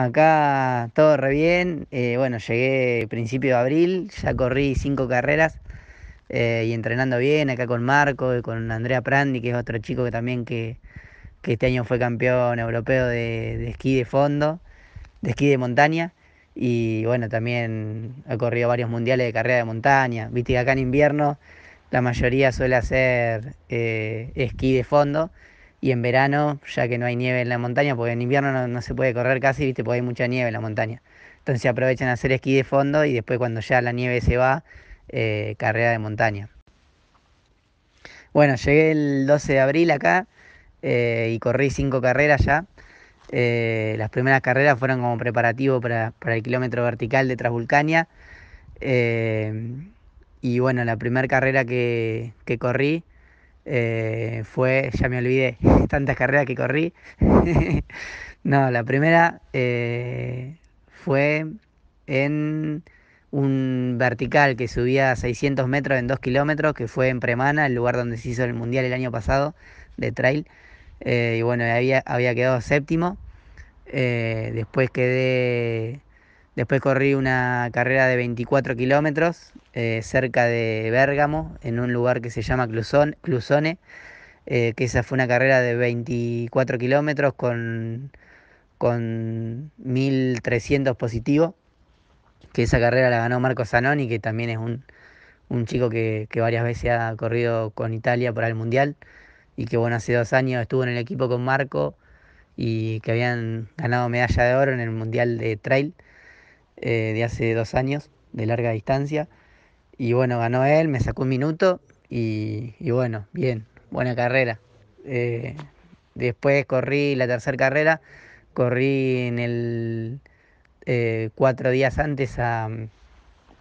Acá todo re bien. Eh, bueno, llegué principio de abril, ya corrí cinco carreras eh, y entrenando bien acá con Marco y con Andrea Prandi, que es otro chico que también que, este año fue campeón europeo de, esquí de fondo, de esquí de montaña. Y bueno, también ha corrido varios mundiales de carrera de montaña. Viste acá en invierno la mayoría suele hacer eh, esquí de fondo y en verano, ya que no hay nieve en la montaña, porque en invierno no, se puede correr casi, ¿viste? porque hay mucha nieve en la montaña. Entonces aprovechan a hacer esquí de fondo y después cuando ya la nieve se va, eh, carrera de montaña. Bueno, llegué el 12 de abril acá eh, y corrí cinco carreras ya. Eh, las primeras carreras fueron como preparativo para, el kilómetro vertical de Transvulcania. y bueno, la primera carrera que corrí eh, fue, ya me olvidé, tantas carreras que corrí. no, la primera eh, fue en un vertical que subía 600 metros en 2 kilómetros, que fue en Premana, el lugar donde se hizo el mundial el año pasado de trail. Eh, y bueno, había, había quedado séptimo. después quedé Después corrí una carrera de 24 kilómetros eh, cerca de Bérgamo, en un lugar que se llama Clusone, eh, que esa fue una carrera de 24 kilómetros con, con 1300 positivos, que esa carrera la ganó Marco Zanoni, que también es un, chico que, que, varias veces ha corrido con Italia para el Mundial, y que bueno, hace dos años estuvo en el equipo con Marco y que habían ganado medalla de oro en el Mundial de Trail eh, de hace dos años, de larga distancia. Y bueno, ganó él, me sacó un minuto y, bueno, bien, buena carrera. Eh, después corrí la tercera carrera, corrí en el eh, cuatro días antes a,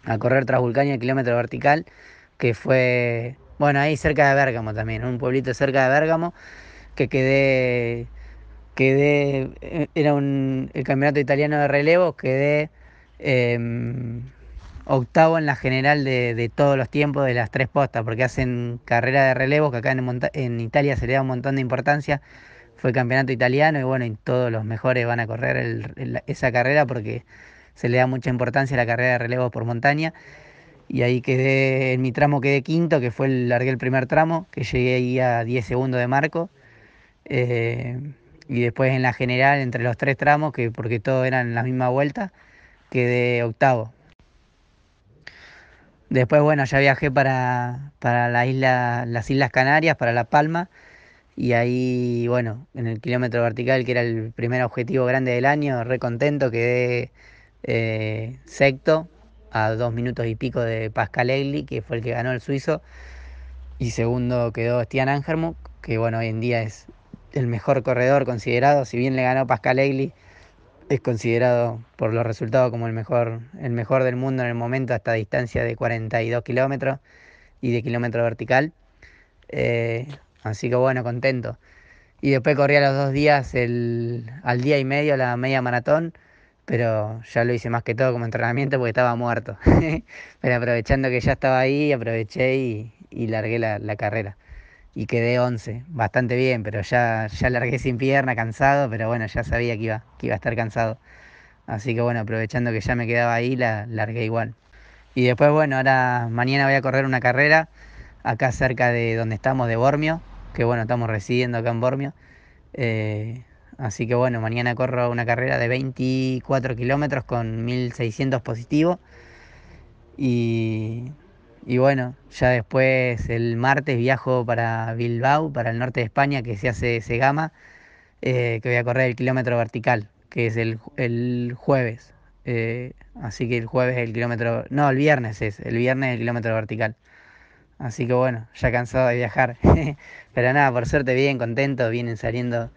a correr tras Vulcania el kilómetro vertical, que fue, bueno, ahí cerca de Bérgamo también, un pueblito cerca de Bérgamo, que quedé, quedé, era un, el campeonato italiano de relevo, quedé Em, octavo en la general de, todos los tiempos de las tres postas, porque hacen carrera de relevo que acá en, Italia se le da un montón de importancia. Fue campeonato italiano y bueno, todos los mejores van a correr esa carrera porque se le da mucha importancia a la carrera de relevos por montaña. Y ahí quedé, en mi tramo quedé quinto, que fue el, largué el primer tramo, que llegué ahí a 10 segundos de marco. Eh, y después en la general, entre los tres tramos, que porque todos eran la misma vuelta, quedé octavo. Después, bueno, ya viajé para, las Islas Canarias, para La Palma, y ahí, bueno, en el kilómetro vertical, que era el primer objetivo grande del año, re contento, quedé eh, sexto a dos minutos y pico de Pascal Egli, que fue el que ganó el suizo, y segundo quedó Stian Angermuk que bueno, hoy en día es el mejor corredor considerado, si bien le ganó Pascal Egli es considerado por los resultados como el mejor, el mejor del mundo en el momento hasta distancia de 42 kilómetros y de kilómetro vertical. Eh, así que bueno, contento. Y después corrí a los dos días, el, al día y medio, la media maratón, pero ya lo hice más que todo como entrenamiento porque estaba muerto. pero aprovechando que ya estaba ahí, aproveché y, largué la carrera y quedé 11, bastante bien, pero ya, ya largué sin pierna, cansado, pero bueno, ya sabía que iba, que iba a estar cansado. Así que bueno, aprovechando que ya me quedaba ahí, la largué igual. Y después, bueno, ahora mañana voy a correr una carrera acá cerca de donde estamos, de Bormio, que bueno, estamos residiendo acá en Bormio. Eh, así que bueno, mañana corro una carrera de 24 kilómetros con 1600 positivo. Y y bueno, ya después el martes viajo para Bilbao, para el norte de España, que se hace ese gama, eh, que voy a correr el kilómetro vertical, que es el, el jueves. Eh, así que el jueves el kilómetro, no, el viernes es, el viernes el kilómetro vertical. Así que bueno, ya cansado de viajar. Pero nada, por suerte bien, contento, vienen saliendo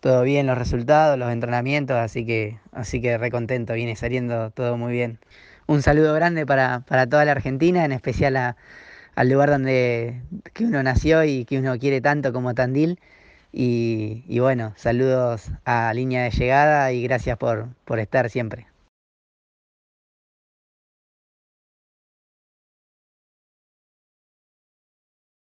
todo bien los resultados, los entrenamientos, así que, así que recontento, viene saliendo todo muy bien un saludo grande para, toda la Argentina, en especial al lugar donde uno nació y que uno quiere tanto como Tandil. Y, bueno, saludos a línea de llegada y gracias por estar siempre.